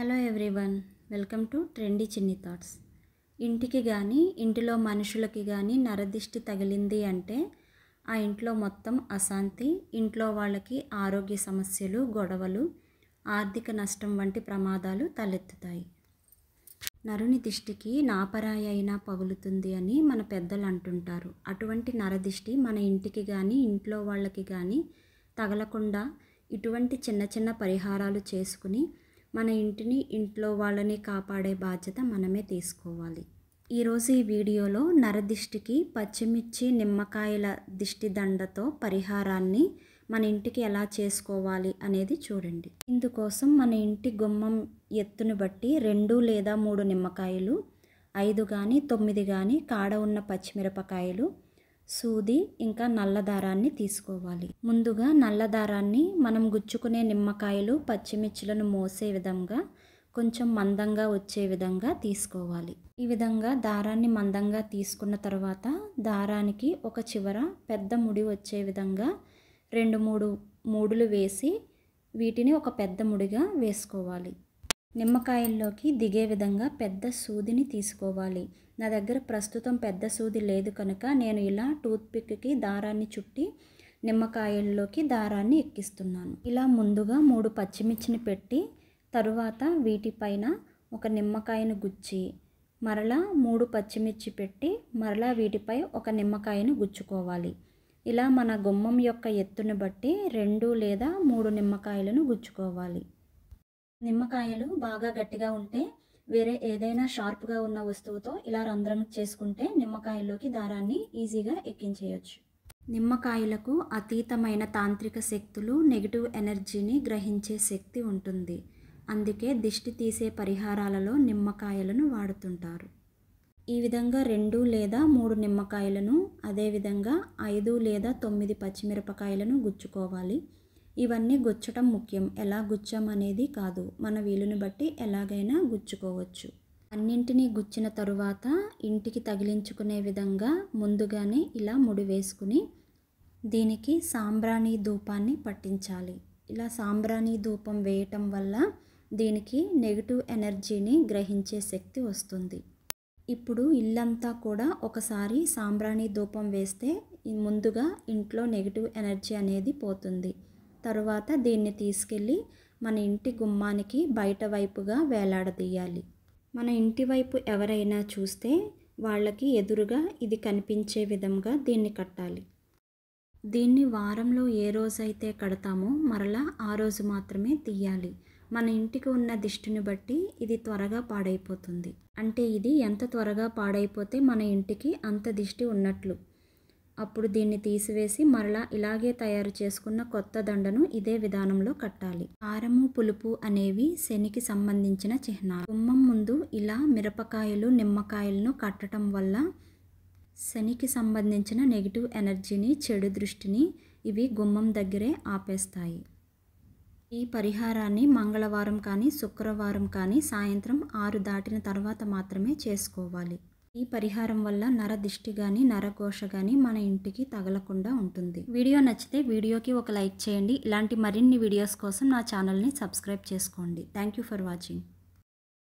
hello everyone welcome to Trendy Chinni Thoughts ఇంటికి కానీ ఇంటిలో మనుషులకి కానీ నరదిష్టి తగిలింది అంటే ఆ ఇంట్లో మొత్తం అశాంతి ఇంట్లో వాళ్ళకి ఆరోగ్య సమస్యలు గొడవలు ఆర్థిక నష్టం వంటి ప్రమాదాలు తలెత్తుతాయి నరుని దిష్టికి నాపరాయి అయినా పగులుతుంది అని మన పెద్దలు అంటుంటారు అటువంటి నరదిష్టి మన ఇంటికి కానీ ఇంట్లో వాళ్ళకి కానీ తగలకుండా ఇటువంటి చిన్న చిన్న పరిహారాలు చేసుకుని మన ఇంటిని ఇంట్లో వాళ్ళని కాపాడే బాధ్యత మనమే తీసుకోవాలి ఈరోజు ఈ వీడియోలో నరదిష్టికి పచ్చిమిర్చి నిమ్మకాయల దిష్టి దండతో పరిహారాన్ని మన ఇంటికి ఎలా చేసుకోవాలి అనేది చూడండి ఇందుకోసం మన ఇంటి గుమ్మం ఎత్తును బట్టి రెండు లేదా మూడు నిమ్మకాయలు ఐదు కానీ తొమ్మిది కానీ కాడ ఉన్న పచ్చిమిరపకాయలు సూది ఇంకా నల్ల దారాన్ని తీసుకోవాలి ముందుగా నల్ల దారాన్ని మనం గుచ్చుకునే నిమ్మకాయలు పచ్చిమిర్చిలను మోసే విధంగా కొంచెం మందంగా వచ్చే విధంగా తీసుకోవాలి ఈ విధంగా దారాన్ని మందంగా తీసుకున్న తర్వాత దారానికి ఒక చివర పెద్ద ముడి వచ్చే విధంగా రెండు మూడు మూడులు వేసి వీటిని ఒక పెద్ద ముడిగా వేసుకోవాలి నిమ్మకాయల్లోకి దిగే విధంగా పెద్ద సూదిని తీసుకోవాలి నా దగ్గర ప్రస్తుతం పెద్ద సూది లేదు కనుక నేను ఇలా టూత్పిక్కి దారాన్ని చుట్టి నిమ్మకాయల్లోకి దారాన్ని ఎక్కిస్తున్నాను ఇలా ముందుగా మూడు పచ్చిమిర్చిని పెట్టి తరువాత వీటిపైన ఒక నిమ్మకాయను గుచ్చి మరలా మూడు పచ్చిమిర్చి పెట్టి మరలా వీటిపై ఒక నిమ్మకాయను గుచ్చుకోవాలి ఇలా మన గుమ్మం యొక్క ఎత్తుని బట్టి రెండు లేదా మూడు నిమ్మకాయలను గుచ్చుకోవాలి నిమ్మకాయలు బాగా గట్టిగా ఉంటే వేరే ఏదైనా షార్ప్గా ఉన్న వస్తువుతో ఇలా రంధ్రం చేసుకుంటే నిమ్మకాయల్లోకి దారాన్ని ఈజీగా ఎక్కించేయచ్చు నిమ్మకాయలకు అతీతమైన తాంత్రిక శక్తులు నెగిటివ్ ఎనర్జీని గ్రహించే శక్తి ఉంటుంది అందుకే దిష్టి తీసే పరిహారాలలో నిమ్మకాయలను వాడుతుంటారు ఈ విధంగా రెండు లేదా మూడు నిమ్మకాయలను అదేవిధంగా ఐదు లేదా తొమ్మిది పచ్చిమిరపకాయలను గుచ్చుకోవాలి ఇవన్నీ గుచ్చటం ముఖ్యం ఎలా గుచ్చం అనేది కాదు మన వీలుని బట్టి ఎలాగైనా గుచ్చుకోవచ్చు అన్నింటినీ గుచ్చిన తరువాత ఇంటికి తగిలించుకునే విధంగా ముందుగానే ఇలా ముడి వేసుకుని దీనికి సాంబ్రాణి ధూపాన్ని పట్టించాలి ఇలా సాంబ్రాణి ధూపం వేయటం వల్ల దీనికి నెగిటివ్ ఎనర్జీని గ్రహించే శక్తి వస్తుంది ఇప్పుడు ఇల్లంతా కూడా ఒకసారి సాంబ్రాణి ధూపం వేస్తే ముందుగా ఇంట్లో నెగిటివ్ ఎనర్జీ అనేది పోతుంది తరువాత దీన్ని తీసుకెళ్ళి మన ఇంటి గుమ్మానికి బయట వైపుగా వేలాడదీయాలి మన ఇంటి వైపు ఎవరైనా చూస్తే వాళ్ళకి ఎదురుగా ఇది కనిపించే విధంగా దీన్ని కట్టాలి దీన్ని వారంలో ఏ రోజైతే కడతామో మరలా ఆ రోజు మాత్రమే తీయాలి మన ఇంటికి ఉన్న దిష్టిని బట్టి ఇది త్వరగా పాడైపోతుంది అంటే ఇది ఎంత త్వరగా పాడైపోతే మన ఇంటికి అంత దిష్టి ఉన్నట్లు అప్పుడు దీన్ని తీసివేసి మరలా ఇలాగే తయారు చేసుకున్న కొత్త దండను ఇదే విధానంలో కట్టాలి కారము పులుపు అనేవి శనికి సంబంధించిన చిహ్నాలు గుమ్మం ముందు ఇలా మిరపకాయలు నిమ్మకాయలను కట్టడం వల్ల శనికి సంబంధించిన నెగిటివ్ ఎనర్జీని చెడు దృష్టిని ఇవి గుమ్మం దగ్గరే ఆపేస్తాయి ఈ పరిహారాన్ని మంగళవారం కానీ శుక్రవారం కానీ సాయంత్రం ఆరు దాటిన తర్వాత మాత్రమే చేసుకోవాలి ఈ పరిహారం వల్ల నర దిష్టి కానీ నరఘోష కానీ మన ఇంటికి తగలకుండా ఉంటుంది వీడియో నచ్చితే వీడియోకి ఒక లైక్ చేయండి ఇలాంటి మరిన్ని వీడియోస్ కోసం నా ఛానల్ని సబ్స్క్రైబ్ చేసుకోండి థ్యాంక్ యూ ఫర్ వాచింగ్